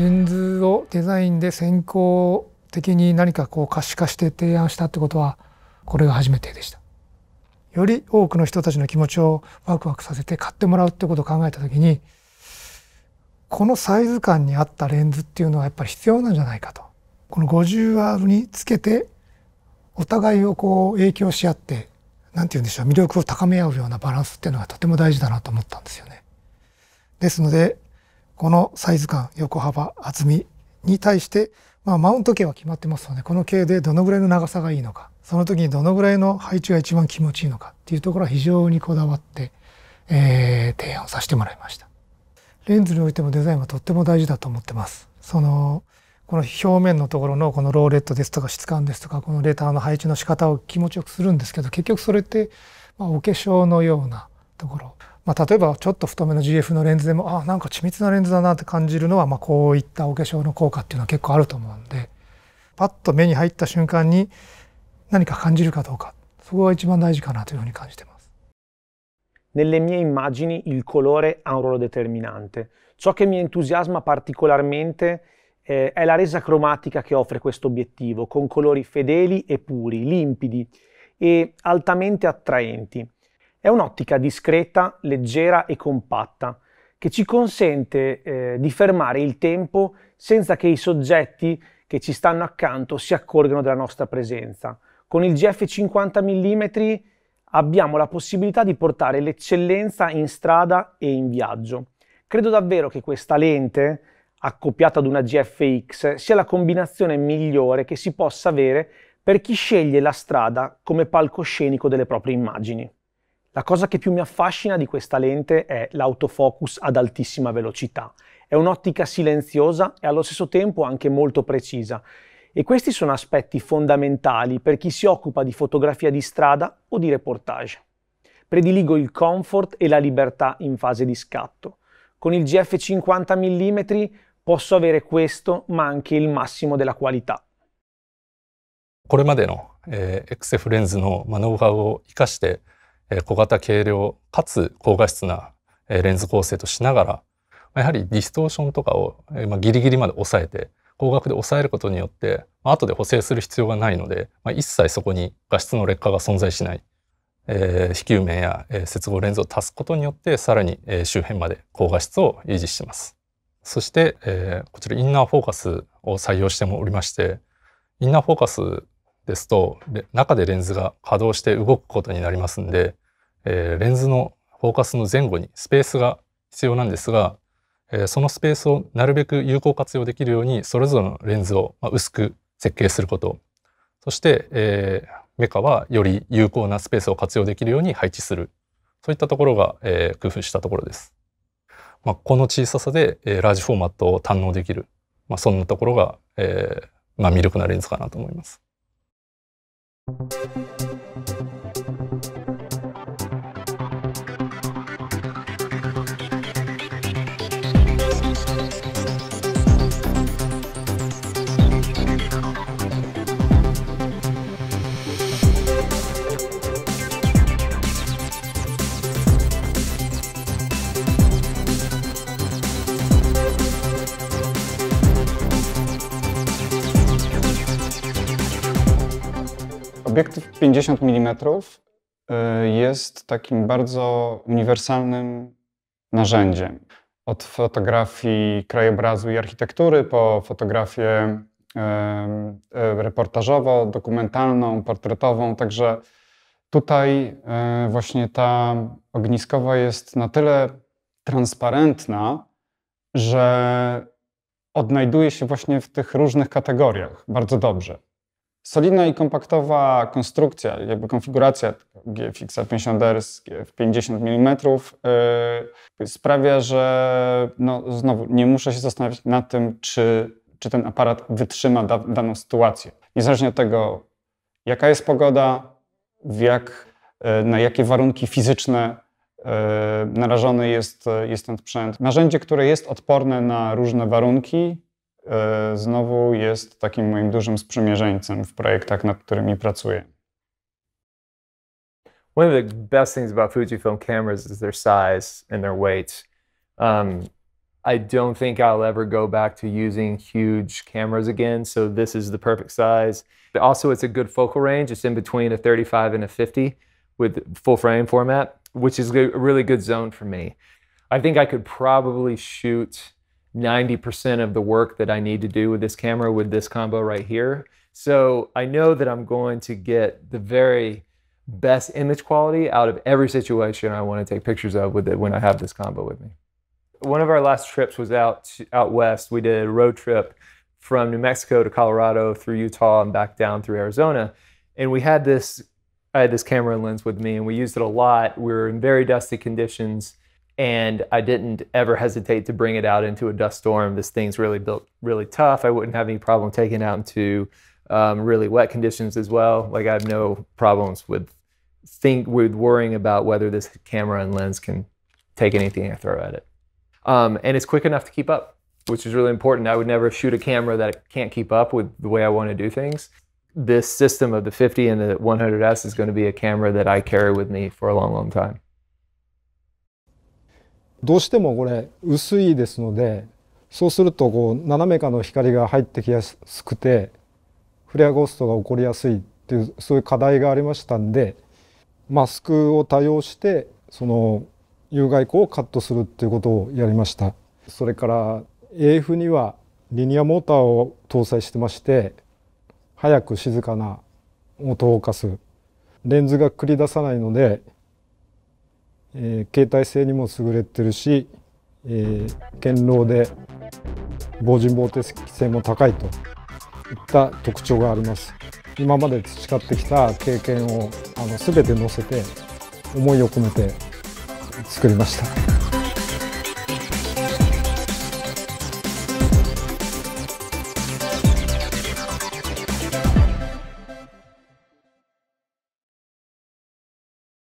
レンズをデザインで先行的に何かこう可視化して提案したってことはこれが初めてでした。より多くの人たちの気持ちをワクワクさせて買ってもらうってことを考えた時にこのサイズ感に合ったレンズっていうのはやっぱり必要なんじゃないかと。この 50R につけてお互いをこう影響し合って何て言うんでしょう魅力を高め合うようなバランスっていうのがとても大事だなと思ったんですよね。ですのでこのサイズ感横幅厚みに対して、まあ、マウント径は決まってますのでこの径でどのぐらいの長さがいいのかその時にどのぐらいの配置が一番気持ちいいのかっていうところは非常にこだわって、えー、提案をさせてもらいました。レンズにおいてもデザインはとっても大事だと思ってます。そのこの表面のところのこのローレットですとか質感ですとかこのレターの配置の仕方を気持ちよくするんですけど結局それってまお化粧のようなところまあ、例えばちょっと太めの GF のレンズでもあなんか緻密なレンズだなって感じるのは、まあ、こういったお化粧の効果っていうのは結構あると思うんでパッと目に入った瞬間に何か感じるかどうかそこが一番大事かなというふうに感じてます。Nelle mie immagini il colore ha un ruolo determinante. Ciò che mi entusiasma particolarmente eh, è la resa cromatica che offre questo obiettivo, con colori fedeli e puri, limpidi e altamente attraenti. È un'ottica discreta, leggera e compatta che ci consente eh, di fermare il tempo senza che i soggetti che ci stanno accanto si accorgano della nostra presenza. Con il GF 50 mm abbiamo la possibilità di portare l'eccellenza in strada e in viaggio. Credo davvero che questa lente, accoppiata ad una GFX, sia la combinazione migliore che si possa avere per chi sceglie la strada come palcoscenico delle proprie immagini. La cosa che più mi affascina di questa lente è l'autofocus ad altissima velocità. È un'ottica silenziosa e allo stesso tempo anche molto precisa. E questi sono aspetti fondamentali per chi si occupa di fotografia di strada o di reportage. Prediligo il comfort e la libertà in fase di scatto. Con il GF 50 mm posso avere questo, ma anche il massimo della qualità. これまでの、えー、XF eh, レンズの、まあ、ノウハウを生かして小型軽量かつ高画質なレンズ構成としながらやはりディストーションとかをギリギリまで抑えて高額で抑えることによって後で補正する必要がないので一切そこに画質の劣化が存在しないえ非球面や、え接合レンズを足すことによってさらに、え周辺まで高画質を維持してますそして、えこちらインナーフォーカスを採用しておりましてインナーフォーカスですと中でレンズが稼働して動くことになりますんで、えー、レンズのフォーカスの前後にスペースが必要なんですが、えー、そのスペースをなるべく有効活用できるようにそれぞれのレンズを薄く設計することそして、えー、メカはより有効なスペースを活用できるように配置するそういったところが、えー、工夫したところです。まあ、この小ささで、えー、ラージフォーマットを堪能できる、まあ、そんなところが、えーまあ、魅力なレンズかなと思います。Thank you. Obiektyw 50 mm y, jest takim bardzo uniwersalnym narzędziem. Od fotografii krajobrazu i architektury po fotografię e, reportażowo, dokumentalną, portretową, także tutaj e, właśnie ta ogniskowa jest na tyle transparentna, że odnajduje się właśnie w tych różnych kategoriach bardzo dobrze solidna i kompaktowa konstrukcja, jakby konfiguracja GFX 50R z 50 mm yy, sprawia, że no, znowu nie muszę się zastanawiać nad tym, czy, czy ten aparat wytrzyma da, daną sytuację. Niezależnie od tego, jaka jest pogoda, jak, yy, na jakie warunki fizyczne y, narażony jest, y, jest ten sprzęt. Narzędzie, które jest odporne na różne warunki, E, znowu jest takim moim dużym sprzymierzeńcem w projektach, nad którymi pracuję. One of the best things about Fujifilm cameras is their size and their weight. Um, I don't think I'll ever go back to using huge cameras again, so this is the perfect size. But also, it's a good focal range. It's in between a 35 and a 50 with full frame format, which is a really good zone for me. I think I could probably shoot 90% of the work that I need to do with this camera with this combo right here. So I know that I'm going to get the very best image quality out of every situation I want to take pictures of with it when I have this combo with me. One of our last trips was out out west. We did a road trip from New Mexico to Colorado through Utah and back down through Arizona. And we had this I had this camera lens with me and we used it a lot. We were in very dusty conditions and I didn't ever hesitate to bring it out into a dust storm. This thing's really built really tough. I wouldn't have any problem taking it out into um, really wet conditions as well. Like I have no problems with think with worrying about whether this camera and lens can take anything I throw at it. Um, and it's quick enough to keep up, which is really important. I would never shoot a camera that can't keep up with the way I want to do things. This system of the 50 and the 100S is going to be a camera that I carry with me for a long, long time. どうしてもこれ薄いですのでそうするとこう斜め下の光が入ってきやすくてフレアゴーストが起こりやすいっていうそういう課題がありましたんでマスクを多用してその有害光をカットするっていうことをやりました。それから AF にはリニアモーターを搭載してまして早く静かな音を動かすレンズが繰り出さないのでえー、携帯性にも優れてるし、えー、堅牢で防塵防滴性も高いといった特徴があります今まで培ってきた経験をあの全て乗せて思いを込めて作りました。